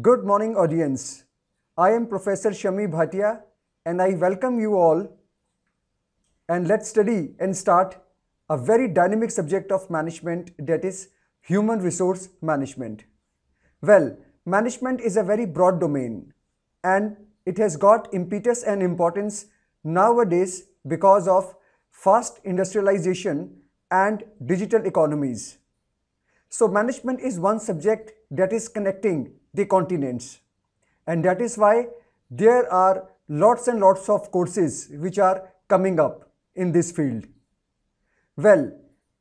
Good morning, audience. I am Professor Shami Bhatia and I welcome you all. And let's study and start a very dynamic subject of management that is human resource management. Well, management is a very broad domain and it has got impetus and importance nowadays because of fast industrialization and digital economies. So management is one subject that is connecting the continents. And that is why there are lots and lots of courses which are coming up in this field. Well,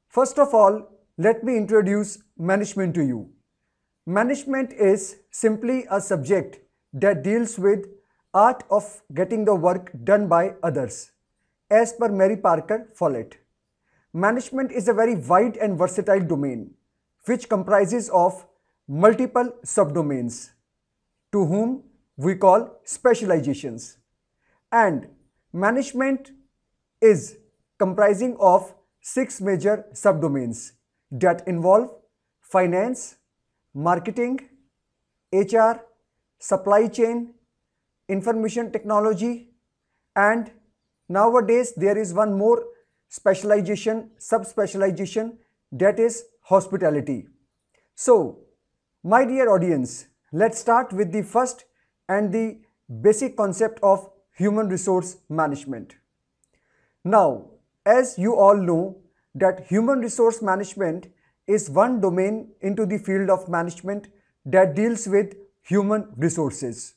first of all, let me introduce management to you. Management is simply a subject that deals with art of getting the work done by others, as per Mary Parker Follett. Management is a very wide and versatile domain, which comprises of multiple subdomains to whom we call specializations. And management is comprising of six major subdomains that involve finance, marketing, HR, supply chain, information technology and nowadays there is one more specialization, sub-specialization that is hospitality. So my dear audience, let's start with the first and the basic concept of human resource management. Now, as you all know that human resource management is one domain into the field of management that deals with human resources.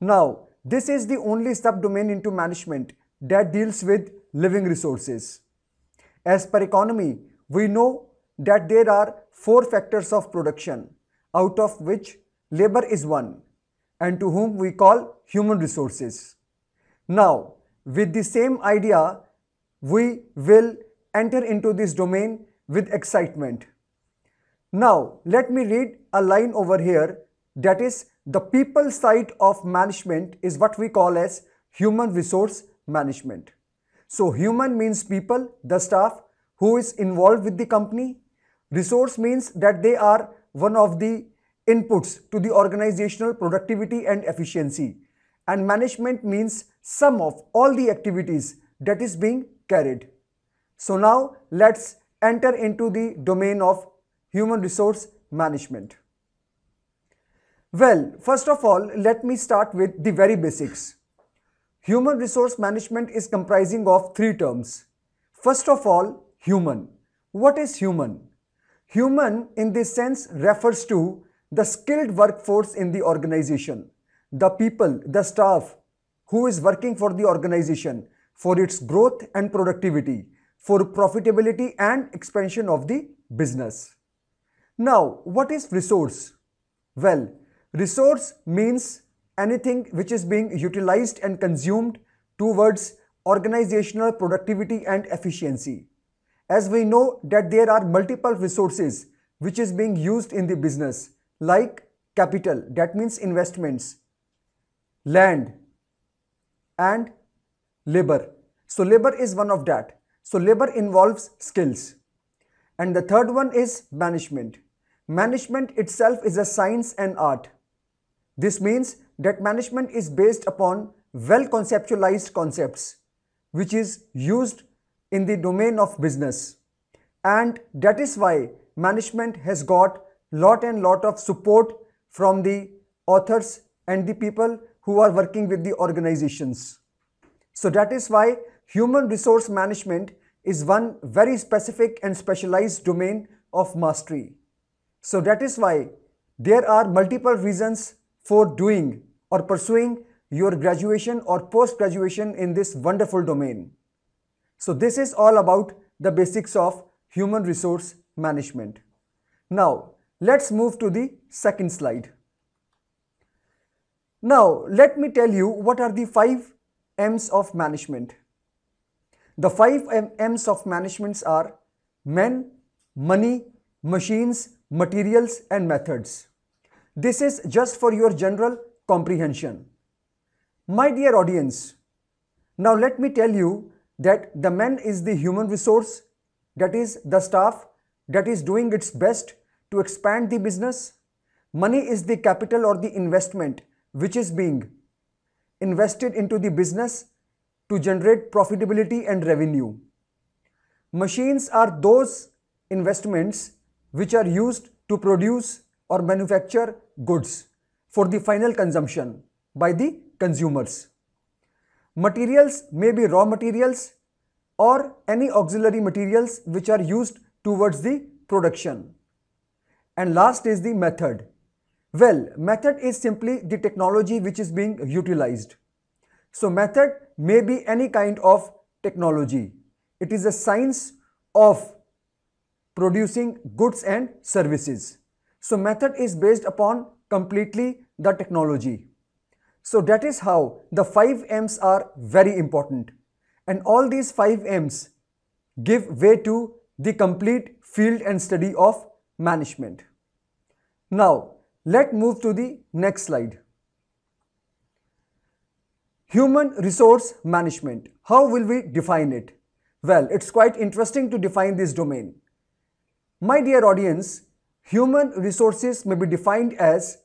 Now, this is the only subdomain into management that deals with living resources. As per economy, we know that there are four factors of production out of which labor is one, and to whom we call human resources. Now, with the same idea, we will enter into this domain with excitement. Now, let me read a line over here that is the people side of management is what we call as human resource management. So, human means people, the staff who is involved with the company. Resource means that they are one of the inputs to the organizational productivity and efficiency. And management means sum of all the activities that is being carried. So now let's enter into the domain of human resource management. Well, first of all, let me start with the very basics. Human resource management is comprising of three terms. First of all, human. What is human? Human in this sense refers to the skilled workforce in the organization, the people, the staff who is working for the organization for its growth and productivity, for profitability and expansion of the business. Now, what is resource? Well, resource means anything which is being utilized and consumed towards organizational productivity and efficiency as we know that there are multiple resources which is being used in the business like capital that means investments, land and labor. So labor is one of that. So labor involves skills. And the third one is management. Management itself is a science and art. This means that management is based upon well conceptualized concepts which is used in the domain of business. And that is why management has got lot and lot of support from the authors and the people who are working with the organizations. So that is why human resource management is one very specific and specialized domain of mastery. So that is why there are multiple reasons for doing or pursuing your graduation or post graduation in this wonderful domain. So this is all about the basics of human resource management. Now let's move to the second slide. Now let me tell you what are the five M's of management. The five M's of management are men, money, machines, materials and methods. This is just for your general comprehension. My dear audience, now let me tell you that the man is the human resource, that is the staff, that is doing its best to expand the business. Money is the capital or the investment which is being invested into the business to generate profitability and revenue. Machines are those investments which are used to produce or manufacture goods for the final consumption by the consumers. Materials may be raw materials or any auxiliary materials which are used towards the production. And last is the method. Well, method is simply the technology which is being utilized. So method may be any kind of technology. It is a science of producing goods and services. So method is based upon completely the technology. So that is how the 5 M's are very important. And all these 5 M's give way to the complete field and study of management. Now, let us move to the next slide. Human resource management. How will we define it? Well, it's quite interesting to define this domain. My dear audience, human resources may be defined as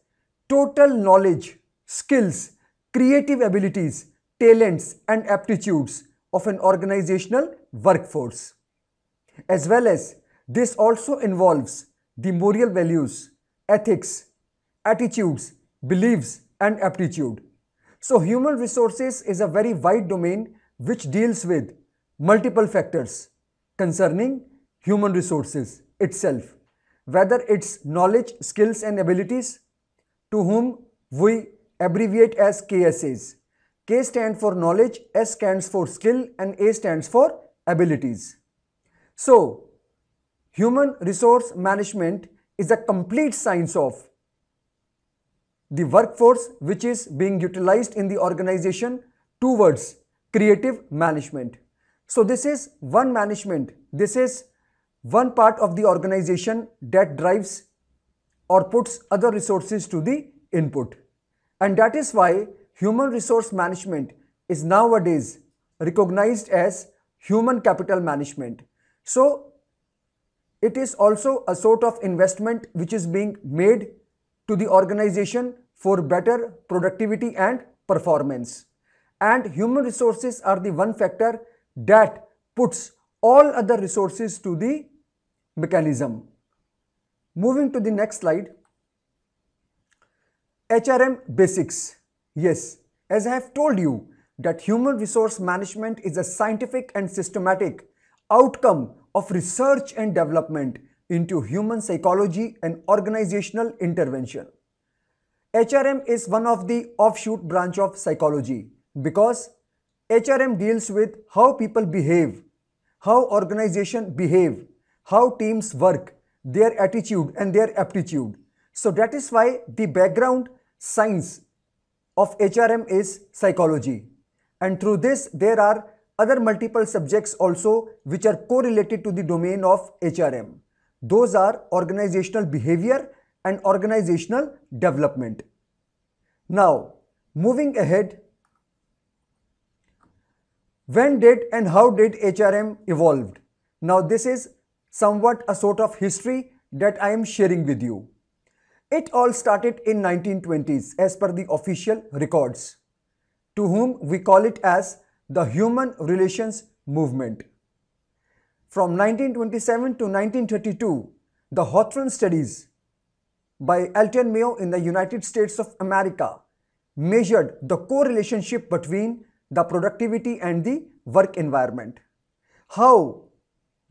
total knowledge skills, creative abilities, talents and aptitudes of an organizational workforce. As well as this also involves the moral values, ethics, attitudes, beliefs and aptitude. So human resources is a very wide domain which deals with multiple factors concerning human resources itself, whether it's knowledge, skills and abilities to whom we abbreviate as KSAs. K stands for knowledge, S stands for skill and A stands for abilities. So, human resource management is a complete science of the workforce which is being utilized in the organization towards creative management. So, this is one management, this is one part of the organization that drives or puts other resources to the input. And that is why human resource management is nowadays recognized as human capital management. So it is also a sort of investment which is being made to the organization for better productivity and performance. And human resources are the one factor that puts all other resources to the mechanism. Moving to the next slide. HRM basics. Yes, as I have told you that human resource management is a scientific and systematic outcome of research and development into human psychology and organizational intervention. HRM is one of the offshoot branch of psychology because HRM deals with how people behave, how organization behave, how teams work, their attitude and their aptitude. So that is why the background science of HRM is psychology. And through this, there are other multiple subjects also which are correlated to the domain of HRM. Those are organizational behavior and organizational development. Now, moving ahead, when did and how did HRM evolved? Now, this is somewhat a sort of history that I am sharing with you. It all started in 1920s as per the official records, to whom we call it as the Human Relations Movement. From 1927 to 1932, the Hawthorne Studies by Elton Mayo in the United States of America measured the correlationship between the productivity and the work environment. How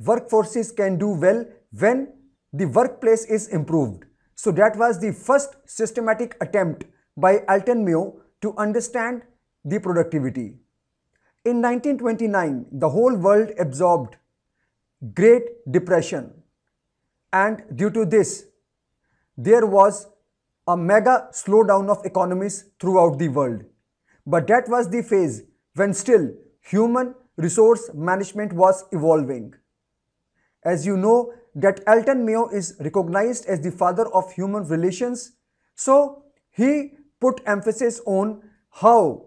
workforces can do well when the workplace is improved. So that was the first systematic attempt by Alton Mayo to understand the productivity. In 1929, the whole world absorbed Great Depression and due to this, there was a mega slowdown of economies throughout the world. But that was the phase when still human resource management was evolving. As you know, that Elton Mayo is recognized as the father of human relations. So he put emphasis on how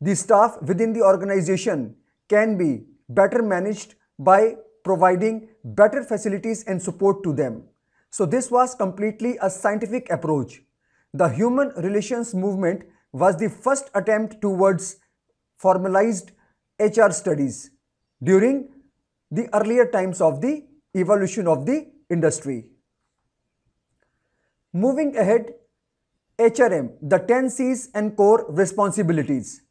the staff within the organization can be better managed by providing better facilities and support to them. So this was completely a scientific approach. The human relations movement was the first attempt towards formalized HR studies during the earlier times of the evolution of the industry. Moving ahead, HRM, the 10 C's and core responsibilities.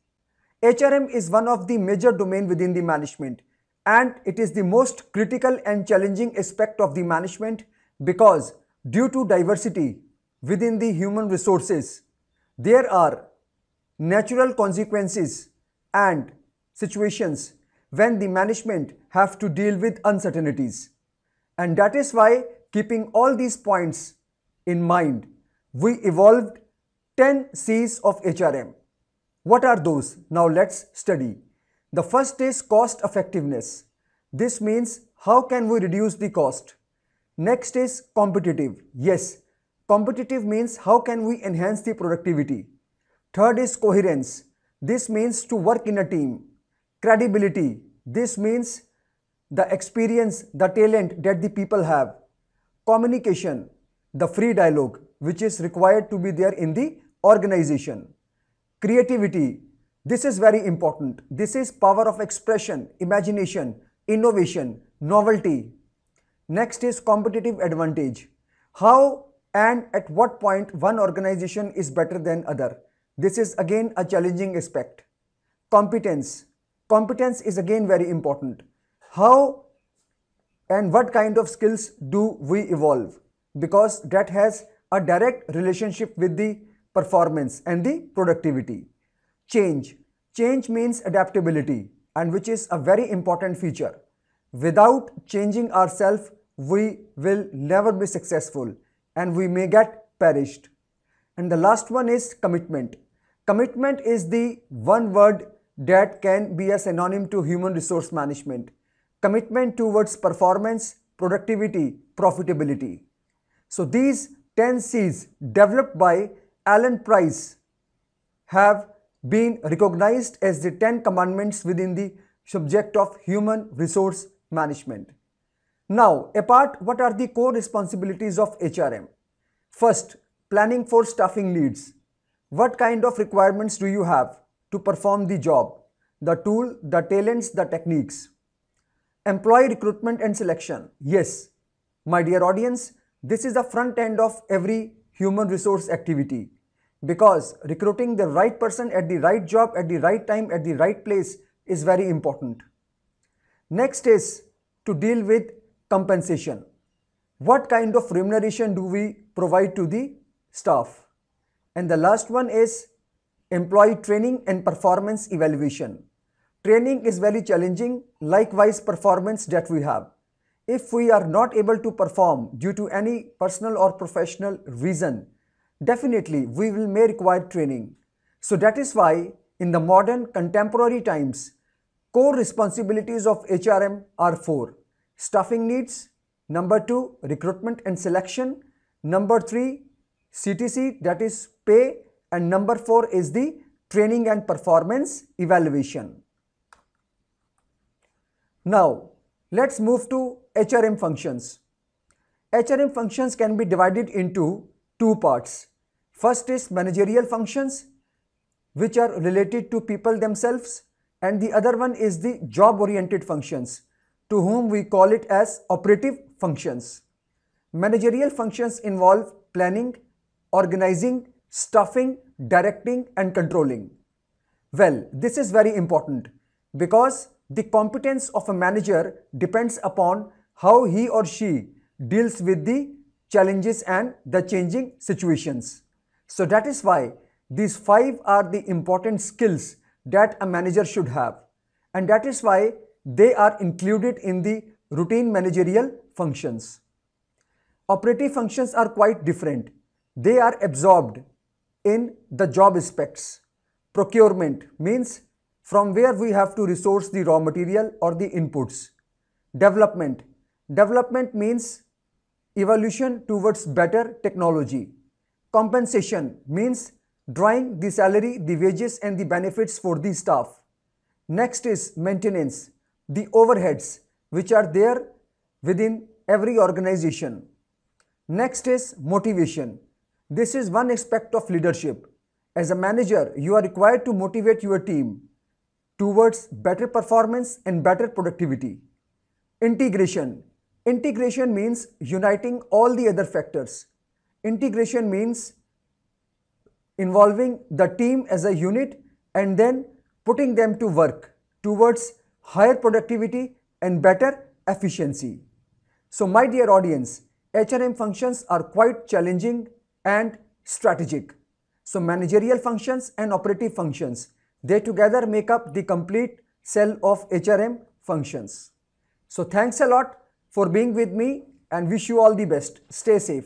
HRM is one of the major domain within the management and it is the most critical and challenging aspect of the management because due to diversity within the human resources, there are natural consequences and situations when the management have to deal with uncertainties. And that is why keeping all these points in mind, we evolved 10 C's of HRM. What are those? Now let's study. The first is cost effectiveness. This means how can we reduce the cost? Next is competitive. Yes, competitive means how can we enhance the productivity? Third is coherence. This means to work in a team. Credibility. This means the experience, the talent that the people have, communication, the free dialogue which is required to be there in the organization, creativity, this is very important. This is power of expression, imagination, innovation, novelty. Next is competitive advantage. How and at what point one organization is better than other. This is again a challenging aspect. Competence. Competence is again very important how and what kind of skills do we evolve because that has a direct relationship with the performance and the productivity. Change. Change means adaptability and which is a very important feature. Without changing ourselves, we will never be successful and we may get perished. And the last one is commitment. Commitment is the one word that can be a synonym to human resource management commitment towards performance, productivity, profitability. So these 10 C's developed by Alan Price have been recognized as the 10 commandments within the subject of human resource management. Now, apart, what are the core responsibilities of HRM? First, planning for staffing needs. What kind of requirements do you have to perform the job? The tool, the talents, the techniques employee recruitment and selection. Yes, my dear audience, this is the front end of every human resource activity because recruiting the right person at the right job at the right time at the right place is very important. Next is to deal with compensation. What kind of remuneration do we provide to the staff? And the last one is employee training and performance evaluation. Training is very challenging, likewise performance that we have. If we are not able to perform due to any personal or professional reason, definitely we will may require training. So that is why in the modern contemporary times, core responsibilities of HRM are four. Staffing needs, number two, recruitment and selection, number three, CTC that is pay and number four is the training and performance evaluation. Now, let's move to HRM functions. HRM functions can be divided into two parts. First is managerial functions, which are related to people themselves, and the other one is the job oriented functions, to whom we call it as operative functions. Managerial functions involve planning, organizing, staffing, directing, and controlling. Well, this is very important because the competence of a manager depends upon how he or she deals with the challenges and the changing situations. So that is why these five are the important skills that a manager should have. And that is why they are included in the routine managerial functions. Operative functions are quite different. They are absorbed in the job aspects. Procurement means from where we have to resource the raw material or the inputs. Development. Development means evolution towards better technology. Compensation means drawing the salary, the wages and the benefits for the staff. Next is maintenance, the overheads which are there within every organization. Next is motivation. This is one aspect of leadership. As a manager, you are required to motivate your team towards better performance and better productivity. Integration. Integration means uniting all the other factors. Integration means involving the team as a unit and then putting them to work towards higher productivity and better efficiency. So my dear audience, HRM functions are quite challenging and strategic. So managerial functions and operative functions they together make up the complete cell of HRM functions. So thanks a lot for being with me and wish you all the best. Stay safe.